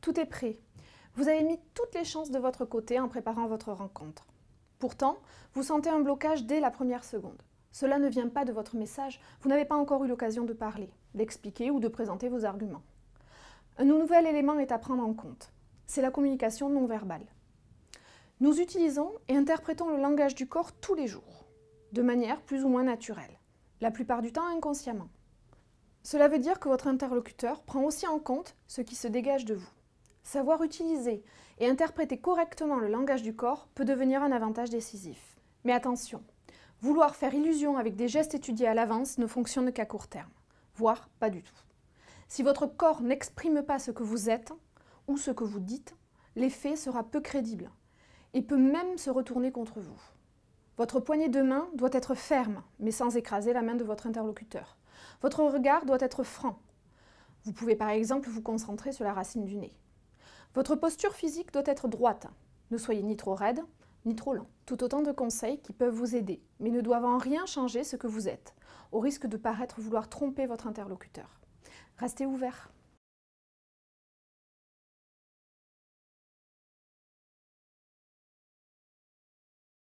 Tout est prêt. Vous avez mis toutes les chances de votre côté en préparant votre rencontre. Pourtant, vous sentez un blocage dès la première seconde. Cela ne vient pas de votre message, vous n'avez pas encore eu l'occasion de parler, d'expliquer ou de présenter vos arguments. Un nouvel élément est à prendre en compte. C'est la communication non verbale. Nous utilisons et interprétons le langage du corps tous les jours, de manière plus ou moins naturelle, la plupart du temps inconsciemment. Cela veut dire que votre interlocuteur prend aussi en compte ce qui se dégage de vous. Savoir utiliser et interpréter correctement le langage du corps peut devenir un avantage décisif. Mais attention, vouloir faire illusion avec des gestes étudiés à l'avance ne fonctionne qu'à court terme, voire pas du tout. Si votre corps n'exprime pas ce que vous êtes ou ce que vous dites, l'effet sera peu crédible et peut même se retourner contre vous. Votre poignée de main doit être ferme, mais sans écraser la main de votre interlocuteur. Votre regard doit être franc. Vous pouvez par exemple vous concentrer sur la racine du nez. Votre posture physique doit être droite. Ne soyez ni trop raide, ni trop lent. Tout autant de conseils qui peuvent vous aider, mais ne doivent en rien changer ce que vous êtes, au risque de paraître vouloir tromper votre interlocuteur. Restez ouvert.